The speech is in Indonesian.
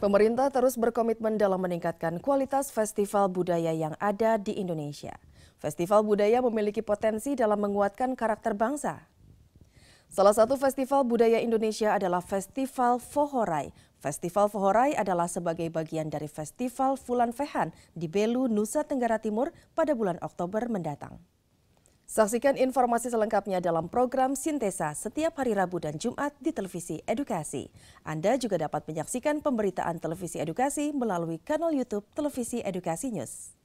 Pemerintah terus berkomitmen dalam meningkatkan kualitas festival budaya yang ada di Indonesia. Festival budaya memiliki potensi dalam menguatkan karakter bangsa. Salah satu festival budaya Indonesia adalah Festival Fohorai. Festival Fohorai adalah sebagai bagian dari Festival Fulan Fehan di Belu, Nusa Tenggara Timur pada bulan Oktober mendatang. Saksikan informasi selengkapnya dalam program Sintesa setiap hari Rabu dan Jumat di Televisi Edukasi. Anda juga dapat menyaksikan pemberitaan Televisi Edukasi melalui kanal YouTube Televisi Edukasi News.